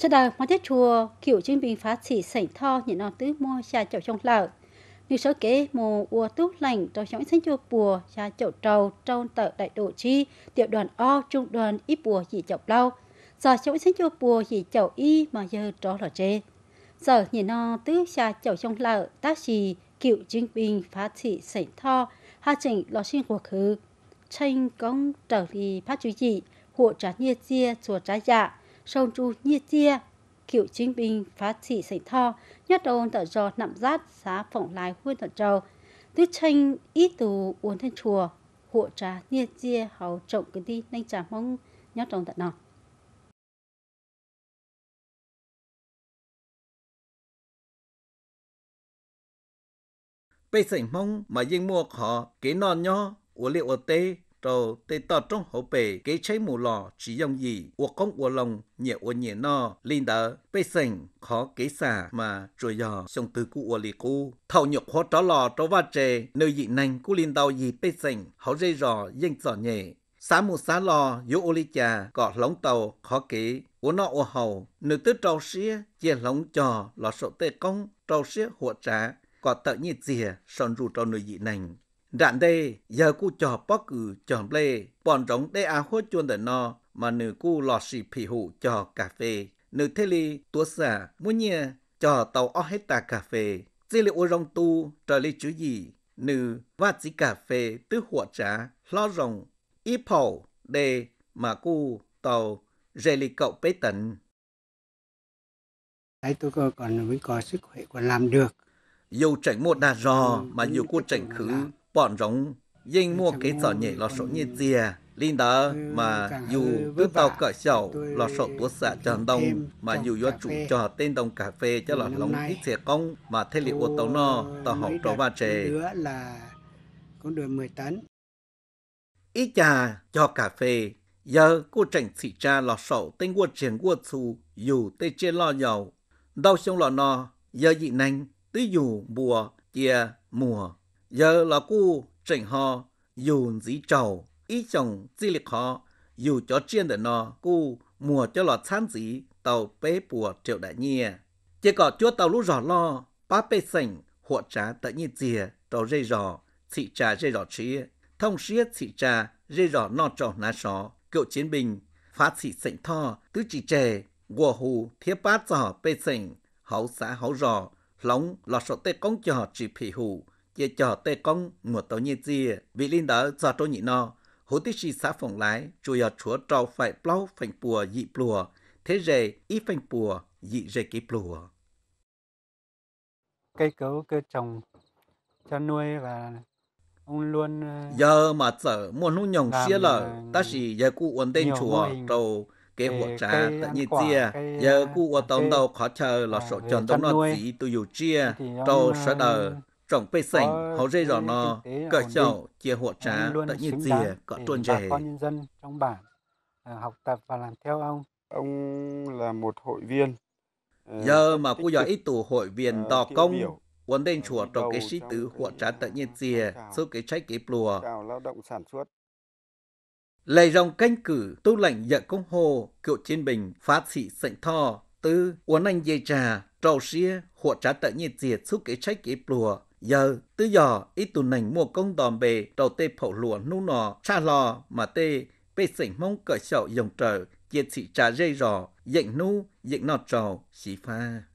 sau đó mà thiết chùa kiểu chuyên bình phá chỉ sảnh tho những nó tứ mua xa chậu trong lợ như số kế mù ua tú lành cho chống sánh chùa bùa xa chậu trầu trong tờ đại độ chi tiểu đoàn o trung đoàn ít bùa chỉ chậu lâu giờ chống sánh chùa bùa chỉ chậu y mà giờ trò lò chê giờ nhìn nó tứ xa chậu trong lợ tác xì kiểu chuyên bình phá chỉ sảnh tho hạ trình lo sinh cuộc khứ tranh công trở đi phát chú dị hộ trả nhiệt chia chùa trái dạ sông tru như chia cựu chính binh phá chỉ sảnh tho nhất ôn tờ giò nạm rát xá phỏng lái huân tờ trầu tứ tranh ít tù uốn thân chùa hộ trà nia chia hầu trọng cái đi nhanh trà mong nhất ôn tận nọ bây sảnh mong mà riêng mua khó kế non nho uống liệu ở tê đầu tê tọt trong hậu bể kế cháy mù lò chỉ dòng gì uộc công uộc lòng nhẹ uộc nhẹ no linh đỡ bê sành khó kế xả mà rồi dò xong từ cụ uộc lì cụ thầu nhục khó tró lò tró va trề nơi dị nành cụ linh đau gì bê sành hậu dây rò danh giỏ nhẹ xá mù xá lò yếu ô li trà cọ lóng tàu khó kế uộc nọ uộc hầu nữ tứ trâu xía chia lóng trò lò sổ tê công trâu xía hộ trá cọ tợ nhiệt dìa son rù trâu nơi dị nành đạn đây, giờ cu cho bó cử chọn lê, bọn rống đê à hốt chuôn đời no, mà nữ cu lò xì phỉ hụ cho cà phê. Nữ thế ly, tố xả, mua nhẹ, cho tàu ó hết ta cà phê. Dì lì ô rong tu, trời lì chú gì, nữ và chỉ cà phê tứ hụa trả lo rồng, y phẩu, đê, mà cu, tàu, dê lì cậu bế tận. Thấy tôi còn vẫn có sức khỏe còn làm được. Dù chảnh một đà rò ừ, mà nhiều cô chảnh khứ bọn rồng dinh mua cái giỏ nhảy lọ sổ như dìa linh đó mà dù cứ tàu cỡ sầu lọ sổ của xã tròn đông mà dù do chủ cho tên đồng cà phê cho lọ lòng ít xe công mà thế liệu ô tàu no tàu học trò ba là con đường 10 tấn ít trà cho cà phê giờ cô trành xỉ trà lọ sổ tên quân triển quân xù dù tê trên lo dầu đau sông lọ no giờ dị nành tí dù mùa chia mùa giờ là cu trình họ dùng gì trầu ý chồng di lịch họ dù cho chiên để nó cu mua cho lọt chán gì tàu bế bùa triệu đại nhia chỉ có chúa tàu lũ rõ lo ba bê sành hộ trả tại nhiên dìa tàu dây rõ thị trà dây rõ trí thông siết thị trà dây rõ nọ trò ná só cựu chiến binh phát thị sảnh tho tứ chỉ trề gùa hù thiết bát giỏ bê sành hấu xã hấu rõ lóng lọt sọ tê công trò chỉ phỉ hù ye cho tê công một tổ nhiên gì vì linh đỡ do tôi nhị nó hủ tí sĩ xã phòng lái chủ yếu chúa trâu phải plau phành bùa dị bùa thế rề y phành bùa dị rề ký bùa cây cấu cơ trồng cho nuôi và ông luôn ờ, giờ mà sợ muốn lúc nhồng xia lở ờ, ta chỉ giờ cụ ổn định chùa trâu kế hoạch trả tự nhiên chia giờ cụ ở tổng đầu khó chờ là sổ tròn tổng nó chỉ tôi dù chia trâu sẽ đợi trọng bê sảnh hầu dây rõ nó cởi chậu chia hộ trá tự như dìa có tuần rể con nhân dân trong bản à, học tập và làm theo ông ông là một hội viên à, giờ mà cô giỏi ít tù hội viên à, đò công quân đen chùa trong cái sĩ tử hộ trá tự nhiên dìa số cái trái cái plùa lao động sản xuất Lệ rồng canh cử, tu lệnh dạy công hồ, cựu chiến bình, phát sĩ sệnh thò, tư, uốn anh dây trà, trầu xia, hộ trá tự nhiên diệt xúc cái trách cái plùa, giờ tứ giờ ít tụ nành mua công đòn bề đầu tê phổ lụa nu nọ cha lò mà tê bê sỉnh mong cởi sậu dòng trở chia sĩ trà dây rò dạnh nu dạnh nọ trò xí pha